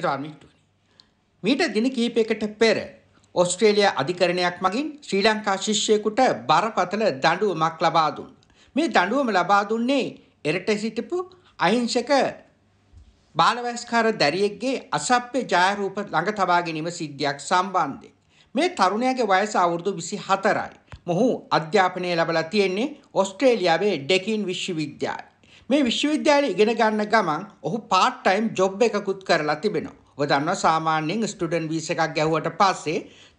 එරාමි ටුවනි. මීට දින කීපයකට පෙර ඔස්ට්‍රේලියා අධිකරණයක් මගින් ශ්‍රී ලංකා ශිෂ්‍යයෙකුට බරපතල දඬුවමක් ලබා දුන්. මේ දඬුවම ලබා දුන්නේ එරට සිටපු අහිංසක බාලවයස්කාර දැරියෙක්ගේ අසභ්‍ය ජායරූප ළඟ තබා ගැනීම සිද්ධියක් සම්බන්ධයෙන්. මේ තරුණයාගේ වයස අවුරුදු 24යි. මොහු අධ්‍යාපනය ලැබලා තියෙන්නේ ඔස්ට්‍රේලියාවේ ඩෙකින් විශ්වවිද්‍යාලය. මේ විශ්වවිද්‍යාලය ඉගෙන ගන්න ගමන් ඔහු පාට් ටයිම් ජොබ් එකකුත් කරලා තිබෙනවා. ඔබ දන්නවා සාමාන්‍යයෙන් ස්ටුඩන්ට් වීසා එකක් ගැහුවට පස්සේ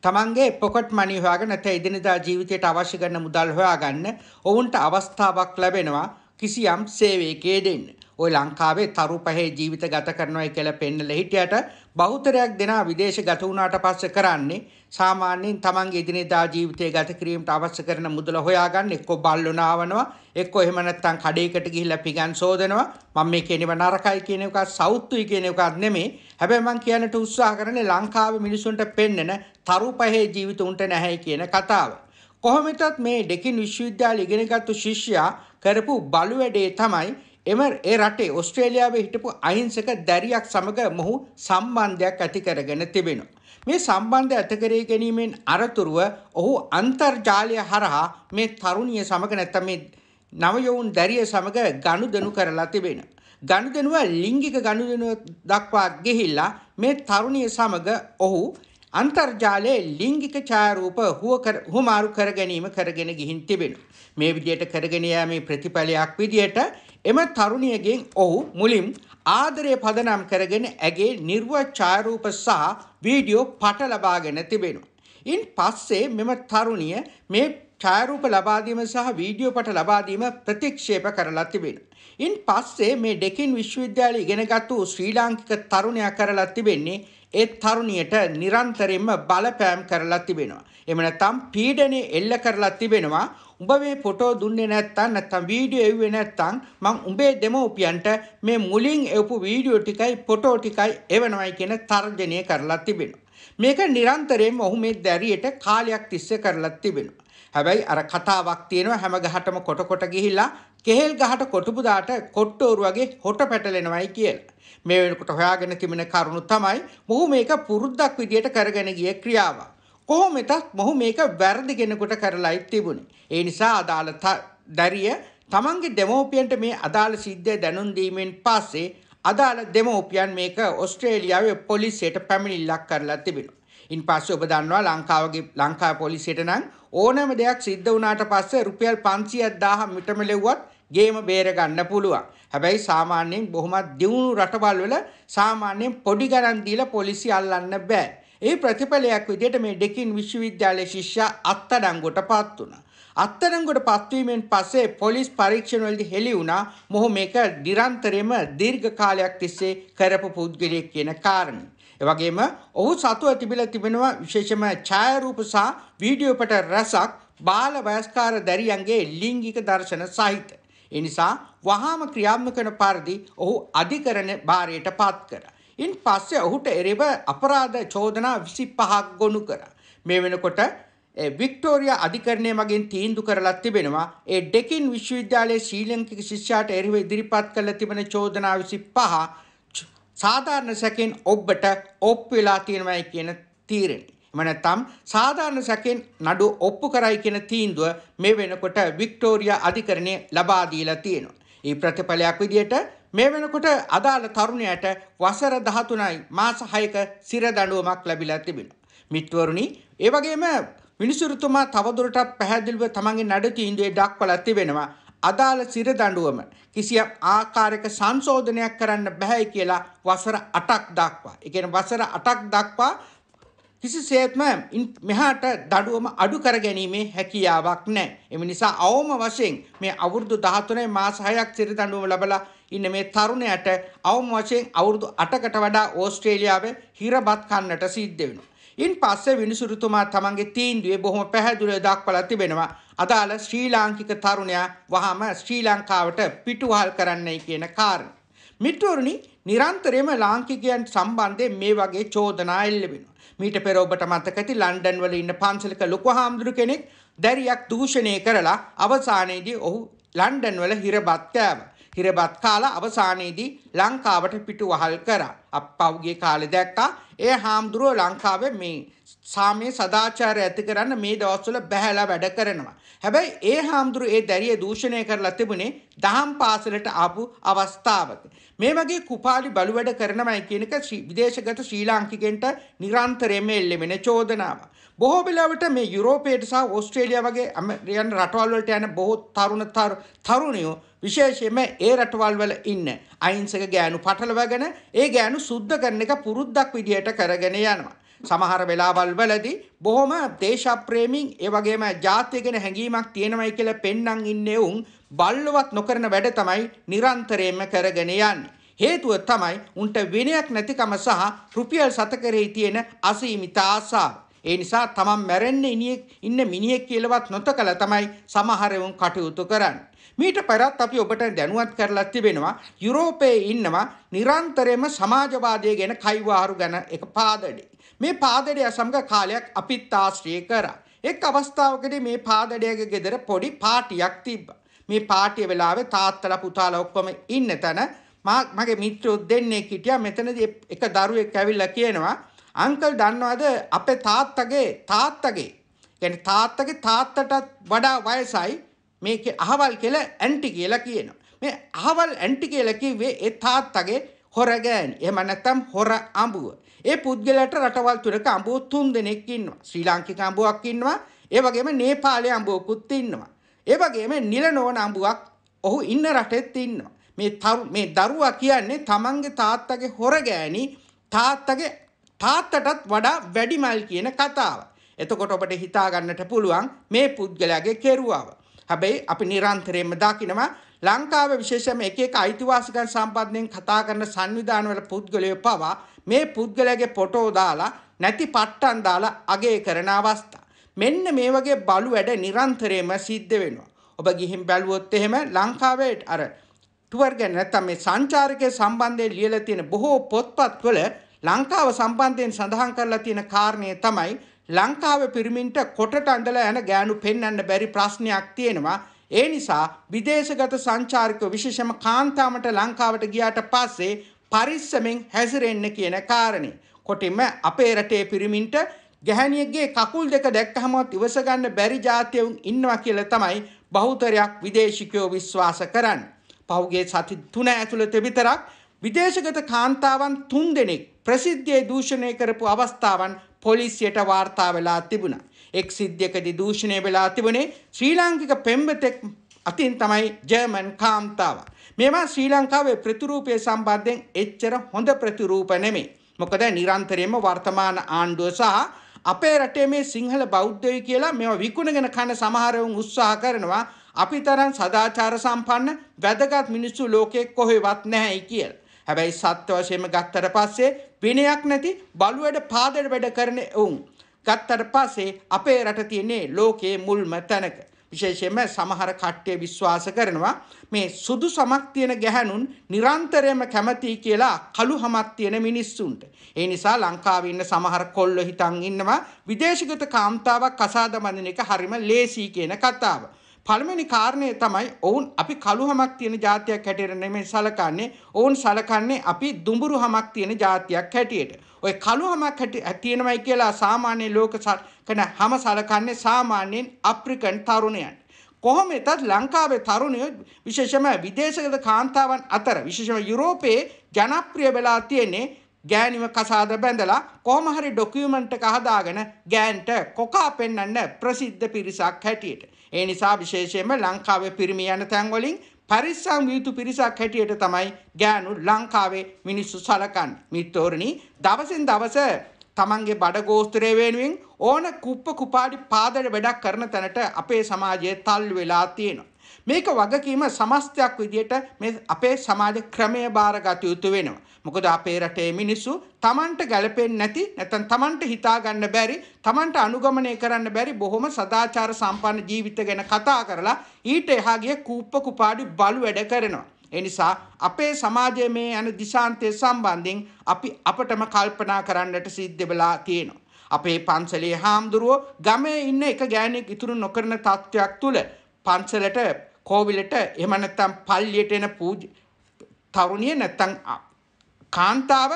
තමන්ගේ පොකට් මනි හොයාගෙන නැත්නම් එදිනෙදා ජීවිතයට අවශ්‍ය කරන මුදල් හොයාගන්න ඔවුන්ට අවස්ථාවක් ලැබෙනවා කිසියම් සේවයකයේ දෙන්න. ওই ලංකාවේ තරු පහේ ජීවිත ගත කරනවයි කියලා පෙන්නල හිටියට බෞතරයක් දෙනා විදේශ ගත වුණාට පස්සේ කරන්නේ සාමාන්‍යයෙන් තමන්ගේ එදිනෙදා ජීවිතය ගත කිරීමට අවශ්‍ය කරන මුදල හොයාගන්න එක්කෝ බල්ලෝ නාවනවා එක්කෝ එහෙම නැත්නම් කඩේකට ගිහිල්ලා පිගන් සෝදනවා මම මේ කියනව නරකයි කියන එකක් සෞත්තුයි කියන එකක් නෙමෙයි හැබැයි මම කියන්නට උත්සාහ කරන්නේ ලංකාවේ මිනිසුන්ට පෙන්නන තරු පහේ ජීවිත උන්ට නැහැයි කියන කතාව. කොහොමදත් මේ ඩෙකින් විශ්වවිද්‍යාලය ඉගෙනගත්තු ශිෂ්‍යයා කරපු බලු වැඩේ තමයි එම ඒ රටේ ඔස්ට්‍රේලියාවේ හිටපු අහිංසක දැරියක් සමග මොහු සම්බන්ධයක් ඇති කරගෙන තිබෙනවා. මේ සම්බන්ධය ඇති කරේ ගැනීමෙන් අරතුරුව ඔහු අන්තර්ජාලය හරහා මේ තරුණිය සමග නැත්නම් මේ නවයෝවුන් දැරිය සමග ගනුදෙනු කරලා තිබෙනවා. ගනුදෙනුව ලිංගික ගනුදෙනුව දක්වා ගිහිල්ලා මේ තරුණිය සමග ඔහු අන්තර්ජාලයේ ලිංගික ඡායාරූප හුවමාරු කර ගැනීම කරගෙන ගිහින් තිබෙනවා. මේ විදියට කරගෙන යාමේ ප්‍රතිඵලයක් විදියට එම තරුණියගෙන් ඔහු මුලින් ආදරය පදනම් කරගෙන ඇගේ නිර්ව ඡායාරූප සහ වීඩියෝ පට ලබාගෙන තිබෙනවා. ඉන් පස්සේ මෙම තරුණිය මේ ඡායාරූප ලබා දීම සහ වීඩියෝ පට ලබා දීම ප්‍රතික්ෂේප කරලා තිබෙනවා. ඉන් පස්සේ මේ ඩෙකින් විශ්වවිද්‍යාලය ඉගෙනගත්තු ශ්‍රී ලාංකික තරුණයා කරලා තිබෙන්නේ ඒ තරුණියට නිරන්තරයෙන්ම බලපෑම් කරලා තිබෙනවා. එම නැත්නම් පීඩනය එල්ල කරලා තිබෙනවා. උඹ මේ ෆොටෝ දුන්නේ නැත්තම් නැත්තම් වීඩියෝ එව්වේ නැත්තම් මං උඹේ දෙමව්පියන්ට මේ මුලින් එවපු වීඩියෝ ටිකයි ෆොටෝ ටිකයි එවනවයි කියන තර්ජනය කරලා තිබෙනවා. මේක නිරන්තරයෙන්ම ඔහු මේ දැරියට කාලයක් තිස්සේ කරලා තිබෙනවා. හැබැයි අර කතාවක් තියෙනවා හැම ගහටම කොට කොට ගිහිලා කෙහෙල් ගහට කොටුපුදාට කොට්ටෝරු වගේ හොට පැටලෙනවයි කියලා. මේ වෙනකොට හොයාගෙන තිබෙන කරුණු තමයි මොහු මේක පුරුද්දක් විදියට කරගෙන ගිය ක්‍රියාවක්. කොහොමෙතත් මොහු මේක වැරදි කෙනෙකුට කරලයි තිබුණේ. ඒ නිසා අදාළ දැරිය තමන්ගේ දෙමෝපියන්ට මේ අදාළ සිද්ධිය දැනුම් දීමෙන් පස්සේ අදාළ දෙමෝපියන් මේක ඔස්ට්‍රේලියාවේ පොලිසියට පැමිණිල්ලක් කරලා තිබෙනවා. ඉන් පස්සේ ඔබ දන්නවා ලංකාවගේ ලංකා පොලිසියට නම් ඕනෑම දෙයක් සිද්ධ වුණාට පස්සේ රුපියල් 500ක් මිටම ලෙව්වත් ගේම බේර ගන්න පුළුවන්. හැබැයි සාමාන්‍යයෙන් බොහොමත් දියුණු රටවල් වල සාමාන්‍යයෙන් පොඩි ගණන් දීලා පොලිසිය අල්ලන්න බෑ. ඒ ප්‍රතිඵලයක් විදිහට මේ ඩෙකින් විශ්වවිද්‍යාලයේ ශිෂ්‍යයා අත්අඩංගුවට පත් වුණා. අත්අඩංගුවට පත්වීමෙන් පස්සේ පොලිස් පරීක්ෂණවලදී හෙළි වුණා මොහු මේක නිරන්තරයෙන්ම දීර්ඝ කාලයක් තිස්සේ කරපු පුද්ගලයෙක් කියන කාරණේ. ඒ වගේම ඔහු සතුව තිබිලා තිබෙනවා විශේෂම ඡායාරූප සහ වීඩියෝ පිට රසක් බාල වයස්කාර දැරියන්ගේ ලිංගික දර්ශන සහිත. එනිසා වහාම ක්‍රියාත්මක කරන පරිදි ඔහු අධිකරණ භාරයට පත් කරා. ඉන් පස්සේ ඔහුට එරෙව අපරාධ චෝදනා 25ක් ගොනු කරා. මේ වෙනකොට වික්ටෝරියා අධිකරණය මගින් තීන්දු කරලා තිබෙනවා ඒ ඩෙකින් විශ්වවිද්‍යාලයේ ශ්‍රී ලංකික ශිෂ්‍යයාට එරෙහිව ඉදිරිපත් කළ තිබෙන චෝදනා 25 සාධාරණ සැකෙන් ඔබට ඔප්පු වෙලා තියෙනවායි කියන තීරණය. එම නැත්නම් සාධාරණ සැකෙන් නඩු ඔප්පු කරයි කියන තීන්දුව මේ වෙනකොට වික්ටෝරියා අධිකරණය ලබා දීලා තියෙනවා. ඒ ප්‍රතිඵලයක් විදිහට මේ වෙනකොට අදාළ තරුණයට වසර 13යි මාස 6ක සිර දඬුවමක් ලැබිලා තිබෙනවා. මිත්වරුනි, ඒ වගේම මිනිසුරුතුමා තවදුරටත් පැහැදිලිව තමන්ගේ නඩති ඉන්දුවේ දක්වලා තිබෙනවා. අදාළ සිර දඬුවම කිසියම් ආකාරයක සංශෝධනයක් කරන්න බෑ කියලා වසර 8ක් දක්වා. ඒ කියන්නේ වසර 8ක් දක්වා කිසිසේත්ම මෙහාට දඩුවම අඩු කර ගැනීමේ හැකියාවක් නැහැ. එම නිසා අවම වශයෙන් මේ අවුරුදු 13 මාස 6ක් සිර දඬුවම ලැබලා ඉන්න මේ තරුණයට අවම වශයෙන් අවුරුදු 8කට වඩා ඕස්ට්‍රේලියාවේ හිරබත් කන්නට සිද්ධ වෙනවා. ඉන් පස්සේ විනිසුරුතුමා තමන්ගේ තීන්දුවේ බොහොම පැහැදිලිව දක්වලා තිබෙනවා. අදාළ ශ්‍රී ලාංකික තරුණයා වහාම ශ්‍රී ලංකාවට පිටුවහල් කරන්නයි කියන කාරණය. මිත්‍රවරුනි නිරන්තරයෙන්ම ලාංකිකයන් සම්බන්ධයෙන් මේ වගේ චෝදනා එල්ල වෙනවා. මීට පෙර ඔබට මතක ඇති ලන්ඩන් වල ඉන්න පන්සලක ලොකු හාමුදුරු කෙනෙක් දැරියක් දූෂණය කරලා අවසානයේදී ඔහු ලන්ඩන් වල හිරබත් කෑවා. හිරබත් කාලා අවසානයේදී ලංකාවට පිටුවහල් කරා. අප්පව්ගේ කාලේ දැක්කා ඒ හාමුදුරුව ලංකාවේ මේ සාමයේ සදාචාරය ඇති කරන්න මේ දවස්වල බැහැලා වැඩ කරනවා. හැබැයි ඒ හාමුදුරුව ඒ දැරිය දූෂණය කරලා තිබුණේ දහම් පාසලට ආපු අවස්ථාවක. මේ වගේ කුපාලි බලු වැඩ කරනවයි කියන එක විදේශගත ශ්‍රී ලාංකිකයන්ට නිරන්තරයෙන්ම එල්ලෙමෙන චෝදනාවක්. බොහෝ වෙලාවට මේ යුරෝපයට සහ ඕස්ට්‍රේලියා වගේ ඇමරිකන් රටවල් වලට යන බොහෝ තරුණ තරුණයෝ විශේෂයෙන්ම ඒ රටවල් වල ඉන්න අහිංසක ගෑනු පටලවගෙන ඒ ගෑනු සුද්ධ කරන එක පුරුද්දක් විදියට කරගෙන යනවා. සමහර වෙලාවල් වලදී බොහොම දේශප්‍රේමීන් ඒ වගේම ජාතිය ගැන හැඟීමක් තියෙනවයි කියලා පෙන්නම් ඉන්නේ උන් බල්ලවත් නොකරන වැඩ තමයි නිරන්තරයෙන්ම කරගෙන යන්නේ. හේතුව තමයි උන්ට විනයක් නැතිකම සහ රුපියල් සත කරෙහි තියෙන අසීමිත ආසාව. ඒ නිසා තමන් මැරෙන්න ඉන්න මිනිහෙක් කියලවත් නොතකල තමයි සමහරවුන් කටයුතු කරන්න. මීට පෙරත් අපි ඔබට දැනුවත් කරලා තිබෙනවා යුරෝපයේ ඉන්නවා නිරන්තරයෙන්ම සමාජවාදය ගැන කයිවාරු ගැන එක පාදඩේ. මේ පාදඩය සමග කාලයක් අපිත් ආශ්‍රය කරා. එක් අවස්ථාවකදී මේ පාදඩයක ගෙදර පොඩි පාටියක් තිබ්බා. මේ පාටිය වෙලාවේ තාත්තලා පුතාලා ඔක්කොම ඉන්න තැන මගේ මිත්‍රයෝ දෙන්නේ හිටියා මෙතනදී එක දරුවෙක් ඇවිල්ලා කියනවා අංකල් දන්නවද අපේ තාත්තගේ තාත්තගේ කියන්නේ තාත්තගේ තාත්තටත් වඩා වයසයි මේකේ අහවල් කියලා ඇන්ටි කියලා කියනවා. මේ අහවල් ඇන්ටි කියලා කිව්වේ ඒ තාත්තගේ හොර ගෑණි. එහෙම නැත්නම් හොර අඹුව. ඒ පුද්ගලයාට රටවල් තුනක අඹුව තුන් දෙනෙක් ඉන්නවා. ශ්‍රී ලාංකික අඹුවක් ඉන්නවා. ඒ වගේම නේපාලයේ අඹුවකුත් ඉන්නවා. ඒ වගේම නිල නොවන අඹුවක් ඔහු ඉන්න රටෙත් ඉන්නවා. මේ මේ දරුවා කියන්නේ තමන්ගේ තාත්තගේ හොර ගෑණි තාත්තගේ තාත්තටත් වඩා වැඩිමල් කියන කතාව. එතකොට ඔබට හිතාගන්නට පුළුවන් මේ පුද්ගලයාගේ කෙරුවාව. හැබැයි අපි නිරන්තරයෙන්ම දකිනවා ලංකාව විශේෂම එක එක අයිතිවාසිකම් සම්බන්ධයෙන් කතා කරන සංවිධානවල පුද්ගලයෝ පවා මේ පුද්ගලයාගේ ෆොටෝ දාලා නැති පට්ටන් දාලා අගය කරන අවස්ථා. මෙන්න මේ වගේ බලු වැඩ නිරන්තරයෙන්ම සිද්ධ වෙනවා. ඔබ ගිහින් බැලුවොත් එහෙම ලංකාවේ අර ටුවර් ගැන නැත්නම් මේ සංචාරකයේ සම්බන්ධයෙන් ලියලා තියෙන බොහෝ පොත්පත්වල ලංකාව සම්බන්ධයෙන් සඳහන් කරලා තියෙන කාරණය තමයි ලංකාව පිරිමින්ට කොටට අඳලා යන ගෑනු පෙන්වන්න බැරි ප්‍රශ්නයක් තියෙනවා. ඒ නිසා විදේශගත සංචාරකයෝ විශේෂම කාන්තාවට ලංකාවට ගියාට පස්සේ පරිස්සමෙන් හැසිරෙන්න කියන කාරණේ. කොටින්ම අපේ රටේ පිරිමින්ට ගැහණියෙක්ගේ කකුල් දෙක දැක්කහමවත් ඉවස ගන්න බැරි જાතියුන් ඉන්නවා කියලා තමයි බහුතරයක් විදේශිකයෝ විශ්වාස කරන්නේ. පහුගිය සති 3 ඇතුළත විතරක් විදේශගත කාන්තාවන් තුන් දෙනෙක් ප්‍රසිද්ධියේ දූෂණය කරපු අවස්ථාවන් පොලිසියට වාර්තා වෙලා තිබුණා. එක් සිද්ධියකදී දූෂණය වෙලා තිබුණේ ශ්‍රී ලාංකික පෙම්වතෙක් අතින් තමයි ජර්මන් කාන්තාව. මේවා ශ්‍රී ලංකාවේ ප්‍රතිරූපය සම්බන්ධයෙන් එච්චර හොඳ ප්‍රතිරූප නෙමෙයි. මොකද නිරන්තරයෙන්ම වර්තමාන ආණ්ඩුව සහ අපේ රටේ මේ සිංහල බෞද්ධයෝ කියලා මේවා විකුණගෙන කන සමහරවුන් උත්සාහ කරනවා අපි තරම් සදාචාර සම්පන්න වැදගත් මිනිස්සු ලෝකේ කොහෙවත් නැහැයි කියලා. හැබැයි සත්‍ය වශයෙන්ම ගත්තට පස්සේ විනයක් නැති බලුවැඩ පාදර වැඩ කරන ඔවුන්. ගත්තට පස්සේ අපේ රට තියන්නේ ලෝකයේ මුල්ම තැනක. විශේෂයෙන්ම සමහර කට්ටිය විශ්වාස කරනවා මේ සුදු සමක් තියෙන ගැහැණුන් නිරන්තරයෙන්ම කැමතියි කියලා කළු හමක් තියෙන මිනිස්සුන්ට. ඒ නිසා ලංකාවේ ඉන්න සමහර කොල්ලෝ හිතන් ඉන්නවා විදේශගත කාන්තාවක් කසාද බඳින එක හරිම ලේසි කියන කතාව. පළමනි කාරණය තමයි ඔවුන් අපි කළු හමක් තියෙන ජාතියක් හැටියරනම සලකන්නේ ඔවුන් සලකන්නේ අපි දුඹුරු හමක් තියෙන ජාතියක් හැටියට. ඔය කළු හමක් තියෙනවයි කියලා සාමාන්‍ය ලෝක කන හම සලකන්නේ සාමාන්‍යයෙන් අප්‍රිකන් තරුණයන්. කොහොම එතත් ලංකාවේ තරුණයෝ විශේෂම විදේශගත කාන්තාවන් අතර විශේෂම යුරෝපයේ ජනප්‍රිය වෙලා තියෙන්නේ ගෑනිව කසාද බැඳලා කොහොම හරි ඩොකියුමන්ට් එක හදාගෙන ගෑන්ට කොකා පෙන්වන්න ප්‍රසිද්ධ පිරිසක් හැටියට. ඒ නිසා විශේෂයෙන්ම ලංකාවේ පිරිමි යන තැන්වලින් පරිස්සම් යුතු පිරිසක් හැටියට තමයි ගෑනු ලංකාවේ මිනිස්සු සලකන්නේ. මිත්‍රෝරණි දවසින් දවස තමන්ගේ බඩ ගෝස්තරය වෙනුවෙන් ඕන කුප්ප කුපාඩි පාදට වැඩක් කරන තැනට අපේ සමාජය තල්ලු වෙලා තියෙනවා. මේක වගකීම සමස්තයක් විදියට මේ අපේ සමාජ ක්‍රමය බාරගත යුතු වෙනවා. මොකද අපේ රටේ මිනිස්සු Tamanට ගැළපෙන්නේ නැති නැත්නම් Tamanට හිතා ගන්න බැරි Tamanට අනුගමනය කරන්න බැරි බොහොම සදාචාර සම්පන්න ජීවිත ගැන කතා කරලා ඊට එහා ගිය කූප්ප කුපාඩි බලු වැඩ කරනවා. ඒ නිසා අපේ සමාජයේ මේ යන දිශාන්තය සම්බන්ධයෙන් අපි අපටම කල්පනා කරන්නට සිද්ධ වෙලා තියෙනවා. අපේ පන්සලේ හාමුදුරුවෝ ගමේ ඉන්න එක ගෑණෙක් ඉතුරු නොකරන තත්ත්වයක් තුළ පන්සලට කෝවිලට එහෙම නැත්නම් පල්ලියට එන පූජ තරුණිය නැත්නම් කාන්තාව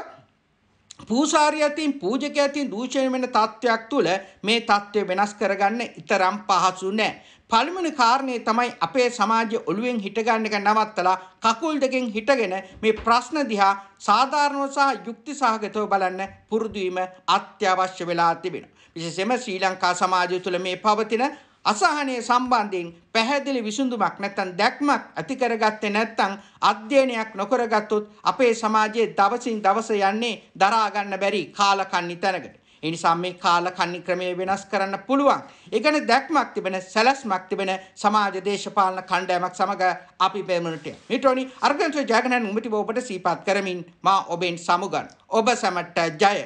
පූසාරිය අතින් පූජකයා අතින් දූෂණය වෙන තත්වයක් තුළ මේ තත්ත්වය වෙනස් කරගන්න ඊතරම් පහසු නෑ. පළමුනි කාරණේ තමයි අපේ සමාජය ඔළුවෙන් හිටගන්න එක නවත්තලා කකුල් දෙකෙන් හිටගෙන මේ ප්‍රශ්න දිහා සාධාරණව සහ යුක්ති සහගතව බලන්න පුරුදු වීම අත්‍යවශ්‍ය වෙලා තිබෙනවා. විශේෂයෙන්ම ශ්‍රී ලංකා සමාජය තුළ මේ පවතින අසහනය සම්බන්ධයෙන් පැහැදිලි විසඳුමක් නැත්නම් දැක්මක් ඇති කරගත්තේ නැත්නම් අධ්‍යයනයක් නොකරගත්තොත් අපේ සමාජයේ දවසින් දවස යන්නේ දරා ගන්න බැරි කාලකන්ණි තැනකට. ඒ නිසා මේ කාලකන්ණි ක්‍රමය වෙනස් කරන්න පුළුවන්. ඒ කියන්නේ දැක්මක් තිබෙන සැලැස්මක් තිබෙන සමාජ දේශපාලන කණ්ඩායමක් සමග අපි බෙමුණට. මිටෝනි අර්ගන්සෝ ජයගණන් උඹට ඔබට සීපත් කරමින් මා ඔබෙන් සමුගන්. ඔබ සැමට ජය.